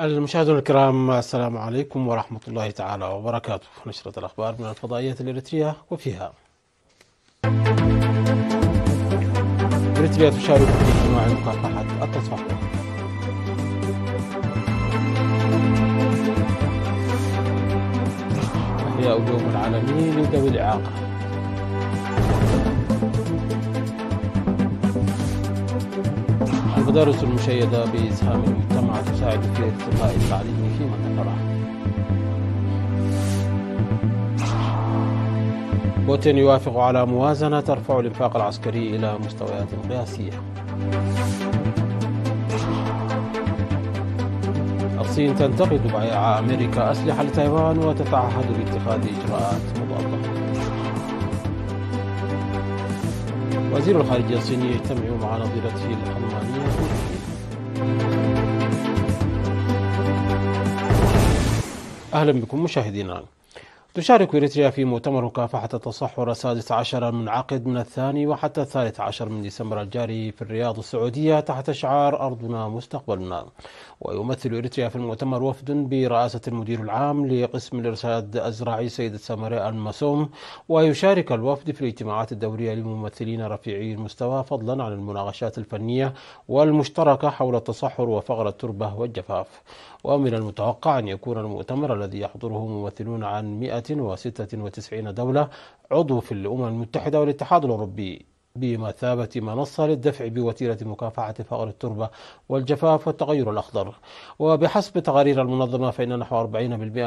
المشاهدون الكرام السلام عليكم ورحمة الله تعالى وبركاته نشرة الأخبار من الفضائية الإريترية وفيها إريتريا تشارك في اجتماع مكافحة التصفح إحياء اليوم العالمي لذوي الإعاقة المدارس المشيدة بإسهام المجتمع تساعد في ارتقاء التعليم في منطقة بوتين يوافق على موازنة ترفع الإنفاق العسكري إلى مستويات قياسية الصين تنتقد بيع أمريكا أسلحة لتايوان وتتعهد باتخاذ إجراءات مضادة وزير الخارجية الصيني يجتمع مع نظيرته الألمانية أهلا بكم مشاهدينا تشارك إريتريا في مؤتمر مكافحة التصحر السادس عشر المنعقد من الثاني وحتى الثالث عشر من ديسمبر الجاري في الرياض السعودية تحت شعار أرضنا مستقبلنا ويمثل إريتريا في المؤتمر وفد برئاسة المدير العام لقسم الإرشاد الزراعي سيدة سامراء المسوم ويشارك الوفد في الاجتماعات الدورية لممثلين رفيعي المستوى فضلا عن المناقشات الفنية والمشتركة حول التصحر وفقر التربة والجفاف ومن المتوقع أن يكون المؤتمر الذي يحضره ممثلون عن 100 196 دولة عضو في الأمم المتحدة والاتحاد الأوروبي بمثابة منصة للدفع بوتيرة مكافحة فقر التربة والجفاف والتغير الأخضر وبحسب تقارير المنظمة فإن نحو 40%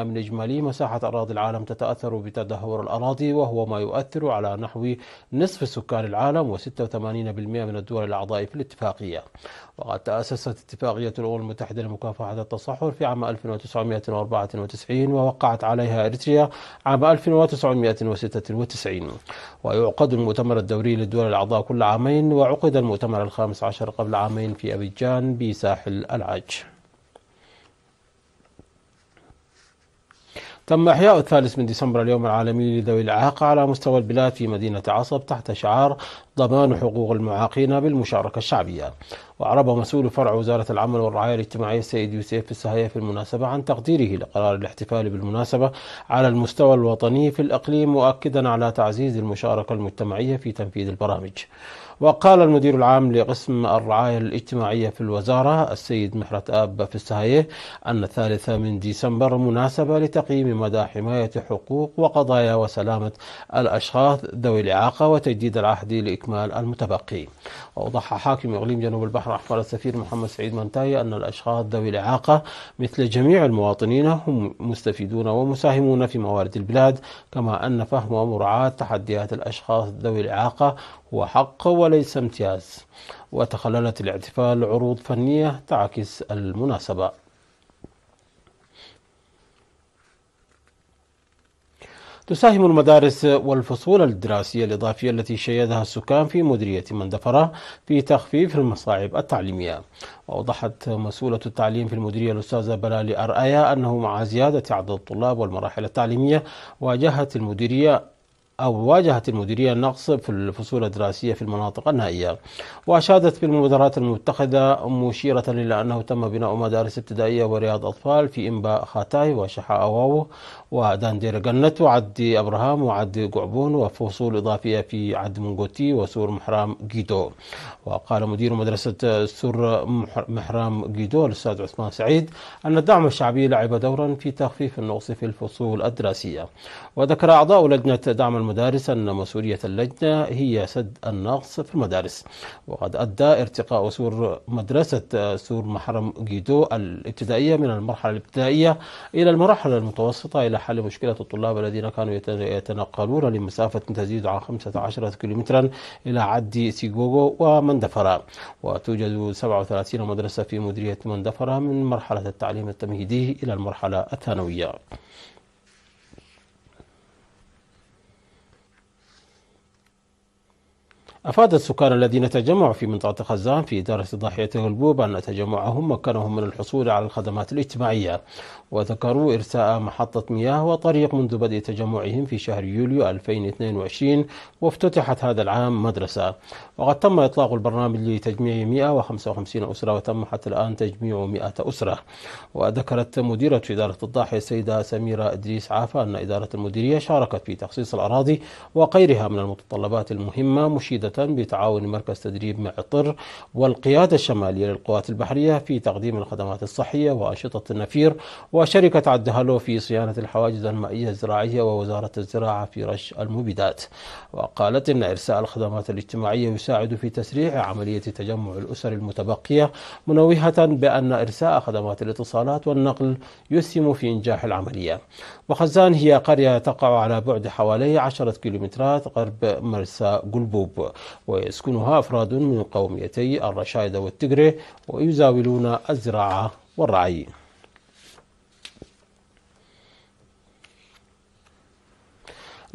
من إجمالي مساحة أراضي العالم تتأثر بتدهور الأراضي وهو ما يؤثر على نحو نصف سكان العالم و86% من الدول الأعضاء في الاتفاقية وقد تأسست اتفاقية الأمم المتحدة لمكافحة التصحر في عام 1994 ووقعت عليها إريتريا عام 1996 ويعقد المؤتمر الدوري للدول الأعضاء كل عامين وعقد المؤتمر الخامس عشر قبل عامين في أبيجان بساحل العاج تم إحياء الثالث من ديسمبر اليوم العالمي لذوي الإعاقة على مستوى البلاد في مدينة عصب تحت شعار ضمان حقوق المعاقين بالمشاركة الشعبية وأعرب مسؤول فرع وزارة العمل والرعاية الاجتماعية السيد يوسف السهية في المناسبة عن تقديره لقرار الاحتفال بالمناسبة على المستوى الوطني في الإقليم مؤكدا على تعزيز المشاركة المجتمعية في تنفيذ البرامج وقال المدير العام لقسم الرعاية الاجتماعية في الوزارة السيد محرت آب في السهية أن الثالثة من ديسمبر مناسبة لتقييم مدى حماية حقوق وقضايا وسلامة الأشخاص ذوي الإعاقة وتجديد العهد لإكمال المتبقي وأوضح حاكم إقليم جنوب البحر الصحراء أخبر السفير محمد سعيد منتاي أن الأشخاص ذوي الإعاقة مثل جميع المواطنين هم مستفيدون ومساهمون في موارد البلاد كما أن فهم ومراعاة تحديات الأشخاص ذوي الإعاقة هو حق وليس امتياز وتخللت الاحتفال عروض فنية تعكس المناسبة تساهم المدارس والفصول الدراسية الإضافية التي شيدها السكان في مديرية مندفرة في تخفيف المصاعب التعليمية وأوضحت مسؤولة التعليم في المديرية الأستاذة بلالي أرأيا أنه مع زيادة عدد الطلاب والمراحل التعليمية واجهت المديرية أو واجهت المديرية النقص في الفصول الدراسية في المناطق النائية وأشادت بالمبادرات المتخذة مشيرة إلى أنه تم بناء مدارس ابتدائية ورياض أطفال في إنباء خاتاي وشحا أواو وداندير قنت وعد أبراهام وعد قعبون وفصول إضافية في عد منغوتي وسور محرام جيدو وقال مدير مدرسة سور محرام جيدو الأستاذ عثمان سعيد أن الدعم الشعبي لعب دورا في تخفيف النقص في الفصول الدراسية وذكر أعضاء لجنة دعم المدارس أن مسؤولية اللجنة هي سد النقص في المدارس وقد أدى ارتقاء سور مدرسة آه، سور محرم جيدو الابتدائية من المرحلة الابتدائية إلى المرحلة المتوسطة إلى حل مشكلة الطلاب الذين كانوا يتنقلون لمسافة تزيد عن 15 كيلومترا إلى عدي سيجوغو ومندفرة وتوجد 37 مدرسة في مديرية مندفرة من مرحلة التعليم التمهيدي إلى المرحلة الثانوية أفاد السكان الذين تجمعوا في منطقة خزان في إدارة ضاحية البوب أن تجمعهم مكنهم من الحصول على الخدمات الاجتماعية وذكروا إرساء محطة مياه وطريق منذ بدء تجمعهم في شهر يوليو 2022 وافتتحت هذا العام مدرسة وقد تم إطلاق البرنامج لتجميع 155 أسرة وتم حتى الآن تجميع 100 أسرة وذكرت مديرة إدارة الضاحية السيدة سميرة إدريس عافا أن إدارة المديرية شاركت في تخصيص الأراضي وغيرها من المتطلبات المهمة مشيدة بتعاون مركز تدريب معطر والقيادة الشمالية للقوات البحرية في تقديم الخدمات الصحية وأنشطة النفير وشركة عدهلو في صيانة الحواجز المائية الزراعية ووزارة الزراعة في رش المبيدات وقالت إن إرساء الخدمات الاجتماعية يساعد في تسريع عملية تجمع الأسر المتبقية منوهة بأن إرساء خدمات الاتصالات والنقل يسهم في إنجاح العملية وخزان هي قرية تقع على بعد حوالي 10 كيلومترات غرب مرسى قلبوب ويسكنها أفراد من قوميتي الرشايدة والتجري ويزاولون الزراعة والرعي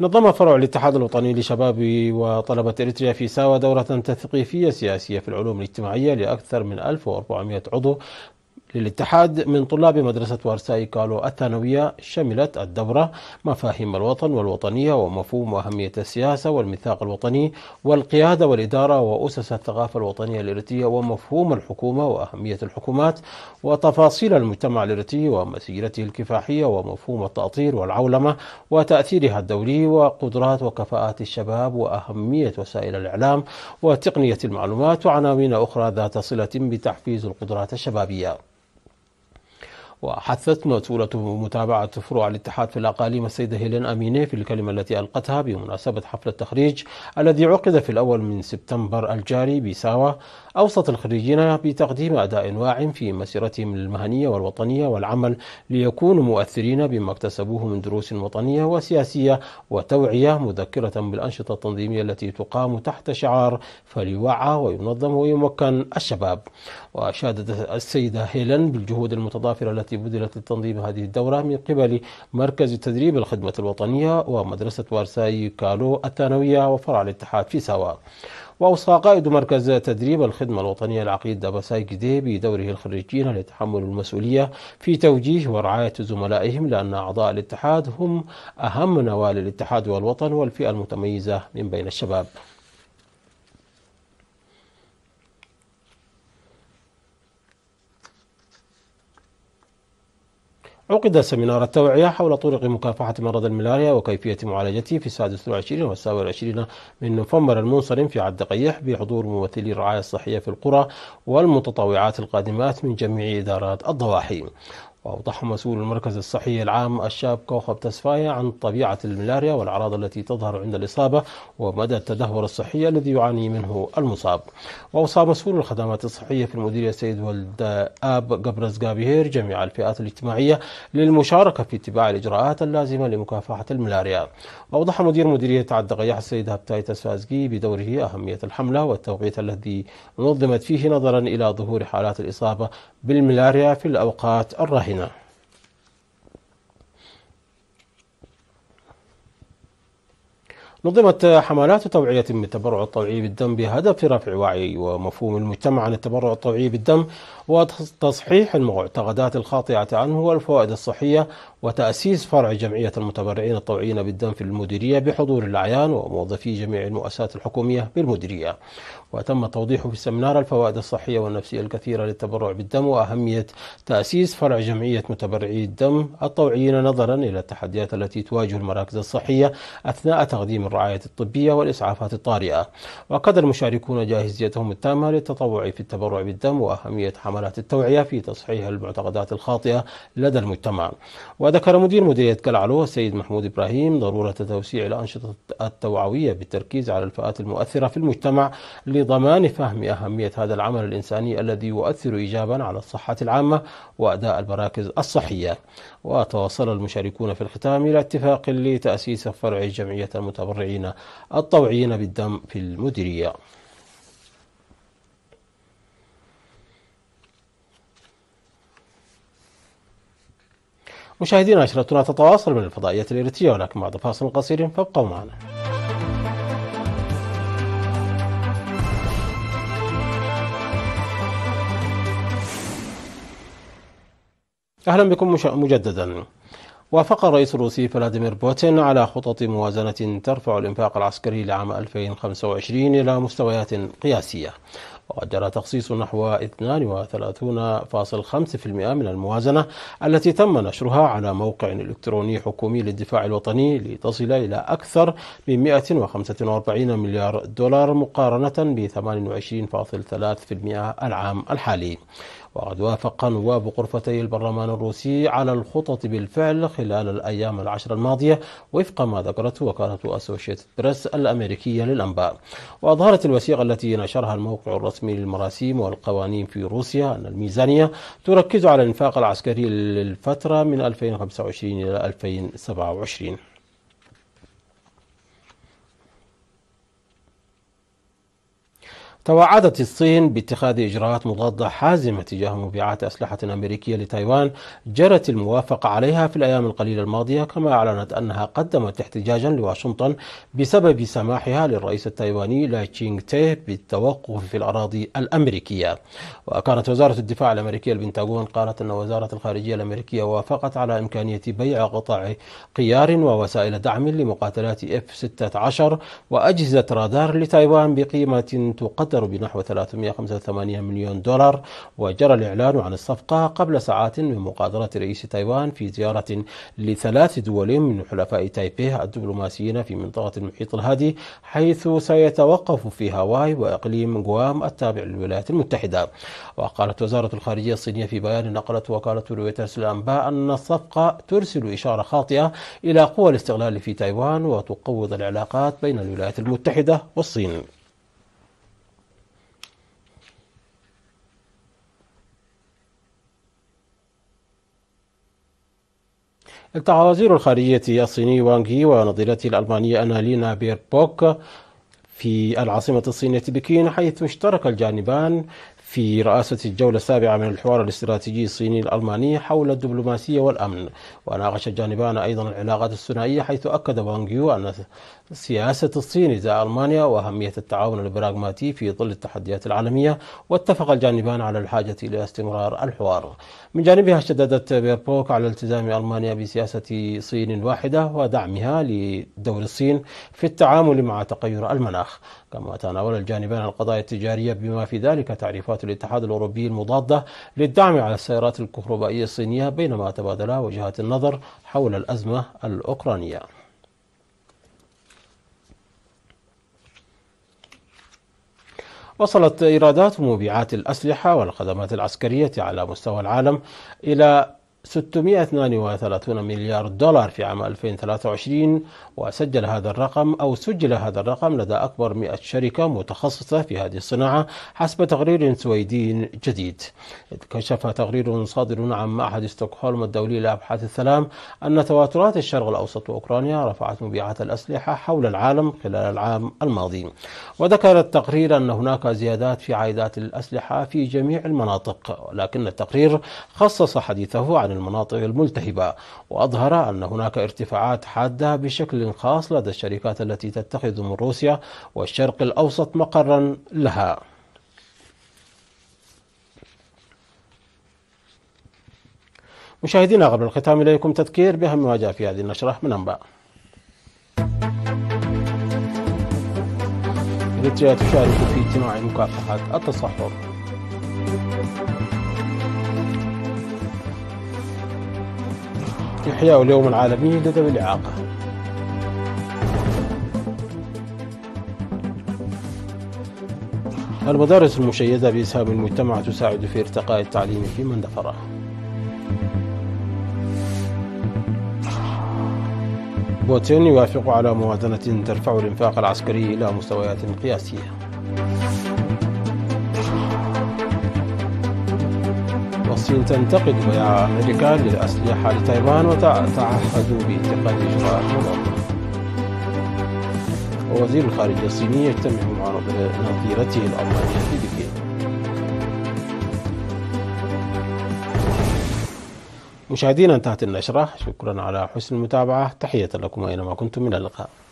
نظم فرع الاتحاد الوطني لشباب وطلبة إريتريا في ساوا دورة تثقيفية سياسية في العلوم الاجتماعية لأكثر من 1400 عضو للاتحاد من طلاب مدرسة وارساي كالو الثانوية شملت الدورة مفاهيم الوطن والوطنية ومفهوم أهمية السياسة والميثاق الوطني والقيادة والإدارة وأسس الثقافة الوطنية الإرتية ومفهوم الحكومة وأهمية الحكومات وتفاصيل المجتمع الإرتي ومسيرته الكفاحية ومفهوم التأطير والعولمة وتأثيرها الدولي وقدرات وكفاءات الشباب وأهمية وسائل الإعلام وتقنية المعلومات وعناوين أخرى ذات صلة بتحفيز القدرات الشبابية وحثتنا تولة متابعة فروع الاتحاد في الأقاليم السيدة هيلين أميني في الكلمة التي ألقتها بمناسبة حفل التخريج الذي عقد في الأول من سبتمبر الجاري بساوة أوصت الخريجين بتقديم أداء واع في مسيرتهم المهنية والوطنية والعمل ليكونوا مؤثرين بما اكتسبوه من دروس وطنية وسياسية وتوعية مذكرة بالأنشطة التنظيمية التي تقام تحت شعار فليوعى وينظم ويمكن الشباب وشادت السيدة هيلين بالجهود المتضافرة التي التي بذلت لتنظيم هذه الدورة من قبل مركز تدريب الخدمة الوطنية ومدرسة وارساي كالو الثانوية وفرع الاتحاد في ساوا وأوصى قائد مركز تدريب الخدمة الوطنية العقيد داباساي كدي بدوره الخريجين لتحمل المسؤولية في توجيه ورعاية زملائهم لأن أعضاء الاتحاد هم أهم نوال الاتحاد والوطن والفئة المتميزة من بين الشباب عقد سمينار التوعية حول طرق مكافحة مرض الملاريا وكيفية معالجته في السادس والعشرين والسابع والعشرين من نوفمبر المنصرم في عد قيح بحضور ممثلي الرعاية الصحية في القرى والمتطوعات القادمات من جميع إدارات الضواحي وأوضح مسؤول المركز الصحي العام الشاب كوخب تسفايا عن طبيعة الملاريا والأعراض التي تظهر عند الإصابة ومدى التدهور الصحي الذي يعاني منه المصاب وأوصى مسؤول الخدمات الصحية في المديرية السيد ولد آب قبرز قابيهير جميع الفئات الاجتماعية للمشاركة في اتباع الإجراءات اللازمة لمكافحة الملاريا وأوضح مدير مديرية غياح السيد هبتاي تسفازقي بدوره أهمية الحملة والتوقيت الذي نظمت فيه نظرا إلى ظهور حالات الإصابة بالملاريا في الأوقات الرهيبة non نظمت حملات توعية بالتبرع الطوعي بالدم بهدف رفع وعي ومفهوم المجتمع عن التبرع الطوعي بالدم وتصحيح المعتقدات الخاطئة عنه والفوائد الصحية وتأسيس فرع جمعية المتبرعين الطوعيين بالدم في المديرية بحضور الأعيان وموظفي جميع المؤسسات الحكومية بالمديرية وتم توضيح في السمنار الفوائد الصحية والنفسية الكثيرة للتبرع بالدم وأهمية تأسيس فرع جمعية متبرعي الدم الطوعيين نظرا إلى التحديات التي تواجه المراكز الصحية أثناء تقديم الرعاية الطبية والإسعافات الطارئة وأكد المشاركون جاهزيتهم التامة للتطوع في التبرع بالدم وأهمية حملات التوعية في تصحيح المعتقدات الخاطئة لدى المجتمع وذكر مدير مديرية كالعلو السيد محمود إبراهيم ضرورة توسيع الأنشطة التوعوية بالتركيز على الفئات المؤثرة في المجتمع لضمان فهم أهمية هذا العمل الإنساني الذي يؤثر إيجابا على الصحة العامة وأداء المراكز الصحية وتواصل المشاركون في الختام إلى اتفاق لتأسيس فرع جمعية المتبرعين المتبرعين الطوعيين بالدم في المديرية مشاهدينا نشرتنا تتواصل من الفضائيات الإيرتية ولكن بعد فاصل قصير فابقوا معنا أهلا بكم مجددا وافق الرئيس الروسي فلاديمير بوتين على خطط موازنة ترفع الإنفاق العسكري لعام 2025 إلى مستويات قياسية وقد جرى تخصيص نحو 32.5% من الموازنة التي تم نشرها على موقع إلكتروني حكومي للدفاع الوطني لتصل إلى أكثر من 145 مليار دولار مقارنة ب 28.3% العام الحالي وقد وافق نواب غرفتي البرلمان الروسي على الخطط بالفعل خلال الأيام العشر الماضية وفق ما ذكرته وكالة أسوشيتد بريس الأمريكية للأنباء وأظهرت الوثيقة التي نشرها الموقع الرسمي تسمير المراسيم والقوانين في روسيا أن الميزانية تركز على الإنفاق العسكري للفترة من 2025 إلى 2027 توعدت الصين باتخاذ إجراءات مضادة حازمة تجاه مبيعات أسلحة أمريكية لتايوان جرت الموافقة عليها في الأيام القليلة الماضية كما أعلنت أنها قدمت احتجاجا لواشنطن بسبب سماحها للرئيس التايواني لا تشينغ تيه بالتوقف في الأراضي الأمريكية وكانت وزارة الدفاع الأمريكية البنتاغون قالت أن وزارة الخارجية الأمريكية وافقت على إمكانية بيع قطع قيار ووسائل دعم لمقاتلات F-16 وأجهزة رادار لتايوان بقيمة تقدر تقدر بنحو 385 مليون دولار وجرى الإعلان عن الصفقة قبل ساعات من مغادرة رئيس تايوان في زيارة لثلاث دول من حلفاء تايبيه الدبلوماسيين في منطقة المحيط الهادي حيث سيتوقف في هاواي وإقليم غوام التابع للولايات المتحدة وقالت وزارة الخارجية الصينية في بيان نقلت وكالة رويترز الأنباء أن الصفقة ترسل إشارة خاطئة إلى قوى الاستغلال في تايوان وتقوض العلاقات بين الولايات المتحدة والصين اقترح وزير الخارجية الصيني وانغي ونظيرته الألمانية أنالينا بيربوك في العاصمة الصينية بكين حيث اشترك الجانبان في رئاسة الجولة السابعة من الحوار الاستراتيجي الصيني الألماني حول الدبلوماسية والأمن وناقش الجانبان أيضا العلاقات الثنائية حيث أكد بانجيو أن سياسة الصين إزاء ألمانيا وأهمية التعاون البراغماتي في ظل التحديات العالمية واتفق الجانبان على الحاجة إلى استمرار الحوار من جانبها شددت بيربوك على التزام ألمانيا بسياسة صين واحدة ودعمها لدور الصين في التعامل مع تغير المناخ كما تناول الجانبان القضايا التجارية بما في ذلك تعريفات الاتحاد الأوروبي المضادة للدعم على السيارات الكهربائية الصينية بينما تبادلا وجهات النظر حول الأزمة الأوكرانية وصلت إيرادات مبيعات الأسلحة والخدمات العسكرية على مستوى العالم إلى 632 مليار دولار في عام 2023 وسجل هذا الرقم أو سجل هذا الرقم لدى أكبر 100 شركة متخصصة في هذه الصناعة حسب تقرير سويدي جديد كشف تقرير صادر عن معهد ستوكهولم الدولي لأبحاث السلام أن تواترات الشرق الأوسط وأوكرانيا رفعت مبيعات الأسلحة حول العالم خلال العام الماضي وذكر التقرير أن هناك زيادات في عائدات الأسلحة في جميع المناطق ولكن التقرير خصص حديثه عن عن المناطق الملتهبة وأظهر أن هناك ارتفاعات حادة بشكل خاص لدى الشركات التي تتخذ من روسيا والشرق الأوسط مقرا لها مشاهدينا قبل الختام إليكم تذكير بأهم ما جاء في هذه النشرة من أنباء إريتريا تشارك في اجتماع مكافحة التصحر إحياء اليوم العالمي لذوي الإعاقة المدارس المشيدة بإسهام المجتمع تساعد في ارتقاء التعليم في من دفره بوتين يوافق على موازنة ترفع الإنفاق العسكري إلى مستويات قياسية الصين تنتقد بيع أمريكا للأسلحة لتايوان وتعهد بإتقاد إجراءات الموقف ووزير الخارجية الصيني يجتمع مع نظيرته الألمانية في بكين مشاهدينا انتهت النشرة شكرا على حسن المتابعة تحية لكم أينما كنتم من اللقاء